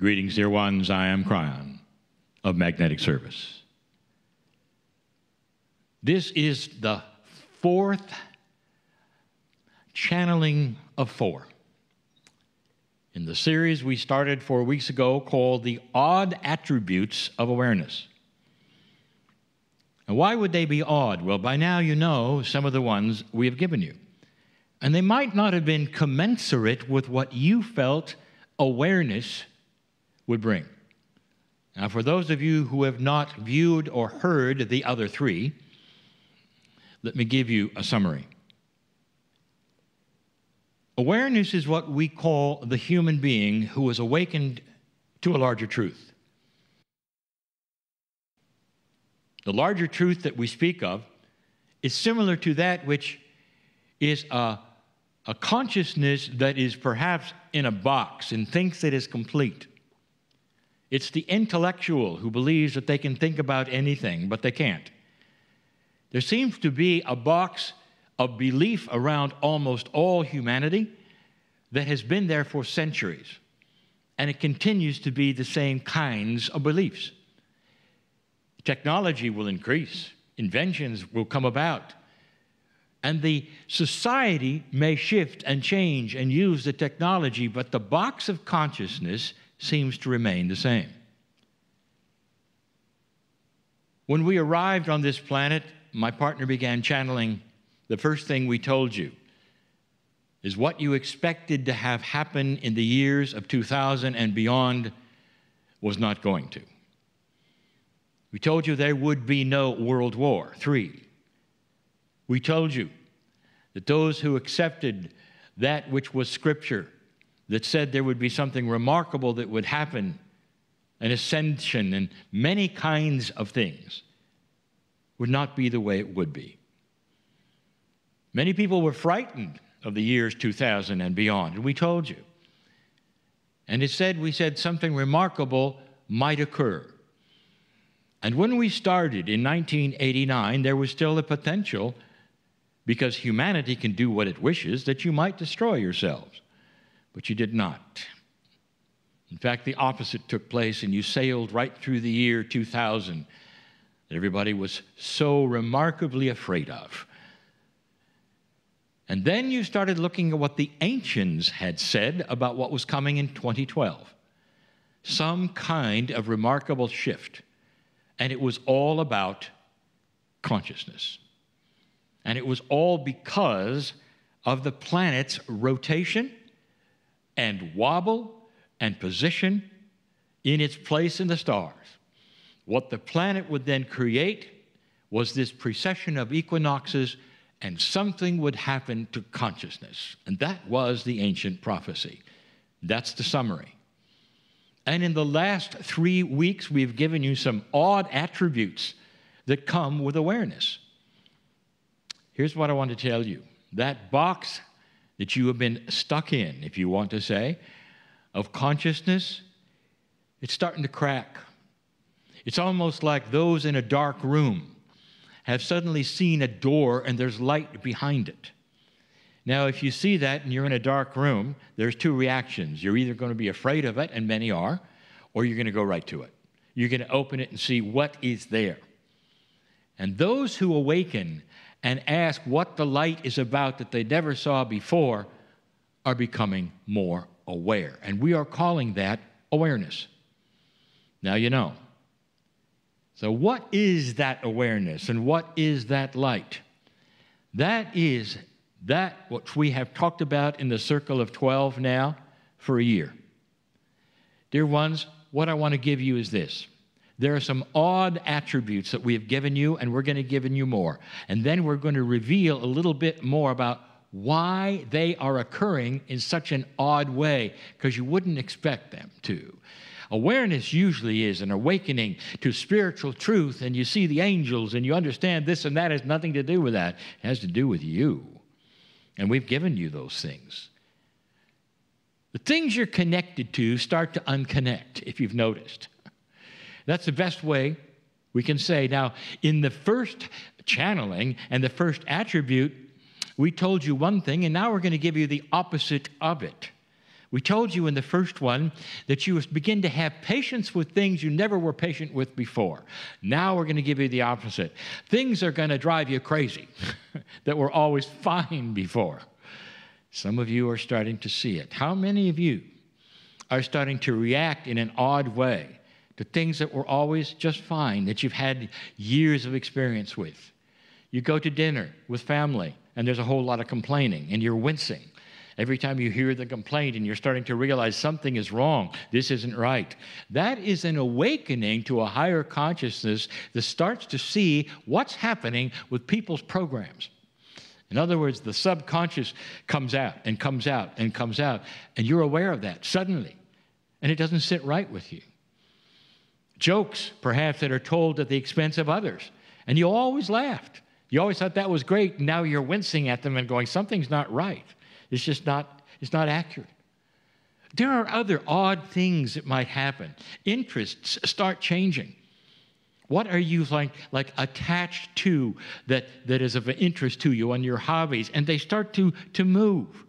Greetings, dear ones. I am Cryon of Magnetic Service. This is the fourth channeling of four in the series we started four weeks ago called The Odd Attributes of Awareness. And why would they be odd? Well, by now you know some of the ones we have given you. And they might not have been commensurate with what you felt awareness would bring. Now, for those of you who have not viewed or heard the other three, let me give you a summary. Awareness is what we call the human being who is awakened to a larger truth. The larger truth that we speak of is similar to that which is a, a consciousness that is perhaps in a box and thinks it is complete. It's the intellectual who believes that they can think about anything, but they can't. There seems to be a box of belief around almost all humanity that has been there for centuries, and it continues to be the same kinds of beliefs. Technology will increase, inventions will come about, and the society may shift and change and use the technology, but the box of consciousness seems to remain the same. When we arrived on this planet, my partner began channeling the first thing we told you is what you expected to have happen in the years of 2000 and beyond was not going to. We told you there would be no World War III. We told you that those who accepted that which was Scripture that said there would be something remarkable that would happen an ascension and many kinds of things would not be the way it would be. Many people were frightened of the years 2000 and beyond, and we told you. And it said, we said something remarkable might occur. And when we started in 1989, there was still the potential, because humanity can do what it wishes, that you might destroy yourselves but you did not. In fact, the opposite took place, and you sailed right through the year 2000 that everybody was so remarkably afraid of. And then you started looking at what the ancients had said about what was coming in 2012 some kind of remarkable shift. And it was all about consciousness. And it was all because of the planet's rotation and wobble and position in its place in the stars. What the planet would then create was this precession of equinoxes, and something would happen to consciousness. And that was the ancient prophecy. That's the summary. And in the last three weeks, we've given you some odd attributes that come with awareness. Here's what I want to tell you that box that you have been stuck in, if you want to say, of consciousness, it's starting to crack. It's almost like those in a dark room have suddenly seen a door and there's light behind it. Now, if you see that and you're in a dark room, there's two reactions. You're either going to be afraid of it, and many are, or you're going to go right to it. You're going to open it and see what is there. And those who awaken and ask what the light is about that they never saw before are becoming more aware. And we are calling that awareness. Now you know. So, what is that awareness and what is that light? That is that which we have talked about in the circle of 12 now for a year. Dear ones, what I want to give you is this. There are some odd attributes that we have given you, and we're going to give you more. And then we're going to reveal a little bit more about why they are occurring in such an odd way, because you wouldn't expect them to. Awareness usually is an awakening to spiritual truth, and you see the angels and you understand this and that has nothing to do with that. It has to do with you. And we've given you those things. The things you're connected to start to unconnect, if you've noticed. That's the best way we can say. Now, in the first channeling and the first attribute, we told you one thing, and now we're going to give you the opposite of it. We told you in the first one that you begin to have patience with things you never were patient with before. Now we're going to give you the opposite. Things are going to drive you crazy that were always fine before. Some of you are starting to see it. How many of you are starting to react in an odd way the things that were always just fine, that you've had years of experience with. You go to dinner with family, and there's a whole lot of complaining, and you're wincing. Every time you hear the complaint and you're starting to realize something is wrong, this isn't right. That is an awakening to a higher consciousness that starts to see what's happening with people's programs. In other words, the subconscious comes out and comes out and comes out, and you're aware of that suddenly, and it doesn't sit right with you jokes, perhaps, that are told at the expense of others. And you always laughed. You always thought that was great. now you're wincing at them and going, something's not right. It's just not, it's not accurate. There are other odd things that might happen. Interests start changing. What are you like, like attached to that, that is of interest to you and your hobbies? And they start to, to move.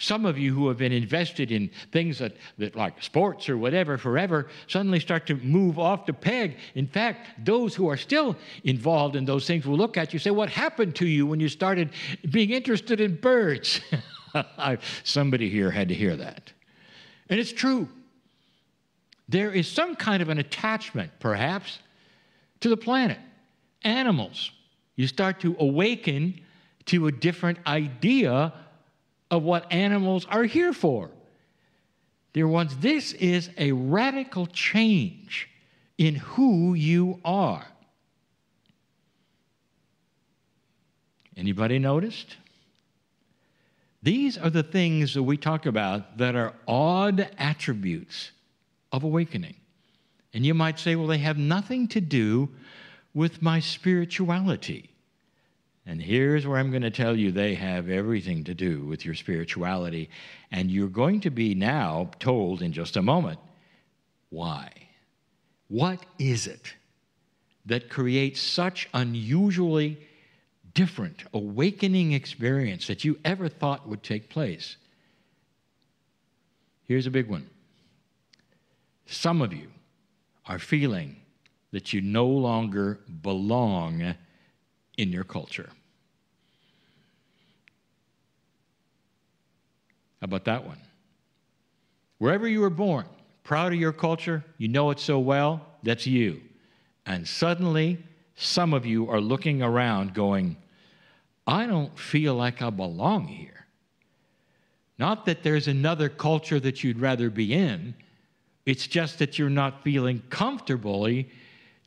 Some of you who have been invested in things that, that like sports or whatever forever suddenly start to move off the peg. In fact, those who are still involved in those things will look at you and say, What happened to you when you started being interested in birds? Somebody here had to hear that. And it's true. There is some kind of an attachment, perhaps, to the planet, animals. You start to awaken to a different idea of what animals are here for. Dear ones, this is a radical change in who you are. Anybody noticed? These are the things that we talk about that are odd attributes of awakening. And you might say, well, they have nothing to do with my spirituality. And here's where I'm going to tell you they have everything to do with your spirituality. And you're going to be now told in just a moment why. What is it that creates such unusually different awakening experience that you ever thought would take place? Here's a big one. Some of you are feeling that you no longer belong in your culture. How about that one? Wherever you were born, proud of your culture, you know it so well, that's you. And suddenly, some of you are looking around going, I don't feel like I belong here. Not that there's another culture that you'd rather be in, it's just that you're not feeling comfortably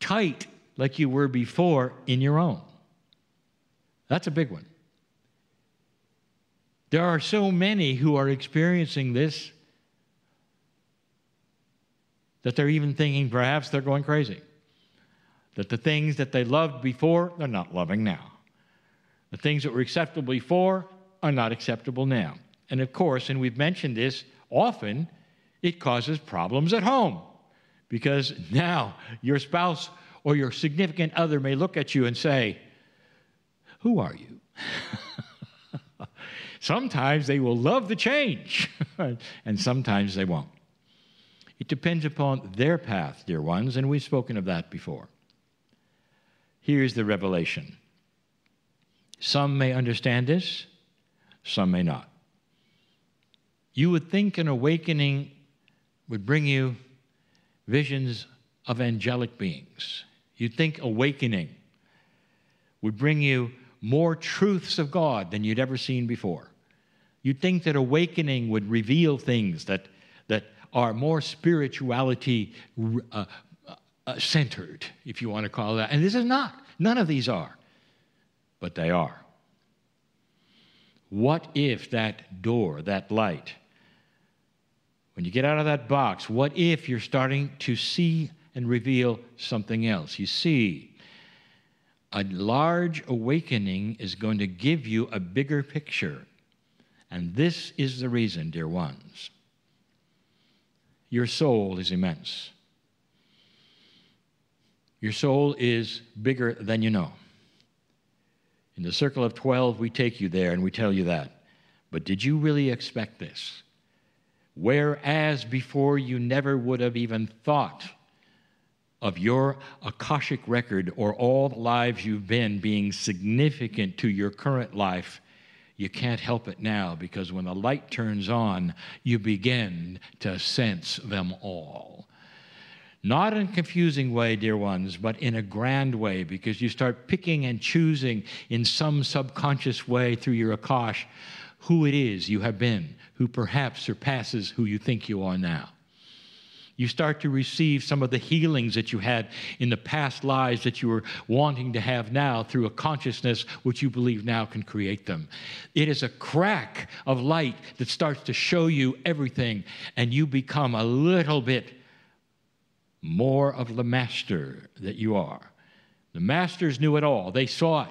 tight like you were before in your own. That's a big one. There are so many who are experiencing this that they're even thinking perhaps they're going crazy. That the things that they loved before, they're not loving now. The things that were acceptable before are not acceptable now. And of course, and we've mentioned this often, it causes problems at home because now your spouse or your significant other may look at you and say, who are you? sometimes they will love the change, and sometimes they won't. It depends upon their path, dear ones, and we've spoken of that before. Here's the revelation some may understand this, some may not. You would think an awakening would bring you visions of angelic beings. You'd think awakening would bring you more truths of God than you'd ever seen before. You'd think that awakening would reveal things that, that are more spirituality uh, uh, centered, if you want to call it that. And this is not. None of these are. But they are. What if that door, that light, when you get out of that box, what if you're starting to see and reveal something else? You see a large awakening is going to give you a bigger picture. And this is the reason, dear ones. Your soul is immense. Your soul is bigger than you know. In the circle of 12, we take you there and we tell you that. But did you really expect this? Whereas before you never would have even thought of your Akashic record or all the lives you've been being significant to your current life, you can't help it now because when the light turns on, you begin to sense them all. Not in a confusing way, dear ones, but in a grand way because you start picking and choosing in some subconscious way through your Akash who it is you have been, who perhaps surpasses who you think you are now. You start to receive some of the healings that you had in the past lives that you were wanting to have now through a consciousness which you believe now can create them. It is a crack of light that starts to show you everything, and you become a little bit more of the master that you are. The masters knew it all, they saw it.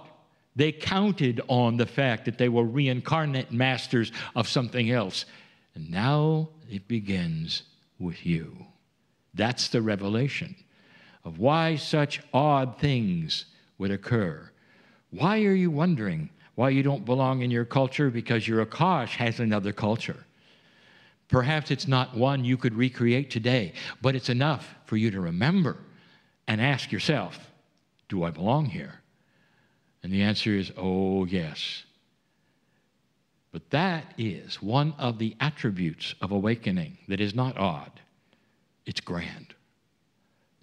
They counted on the fact that they were reincarnate masters of something else. And now it begins with you. That's the revelation of why such odd things would occur. Why are you wondering why you don't belong in your culture? Because your Akash has another culture. Perhaps it's not one you could recreate today, but it's enough for you to remember and ask yourself, do I belong here? And the answer is, oh, yes. But that is one of the attributes of awakening that is not odd. It's grand.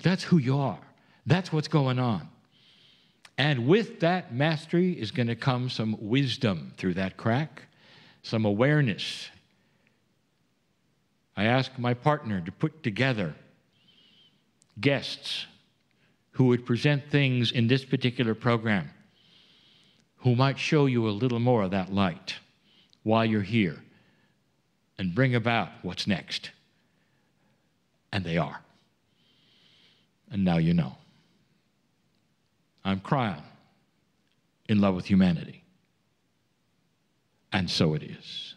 That's who you are. That's what's going on. And with that mastery is going to come some wisdom through that crack, some awareness. I ask my partner to put together guests who would present things in this particular program who might show you a little more of that light while you're here and bring about what's next. And they are. And now you know. I'm crying in love with humanity. And so it is.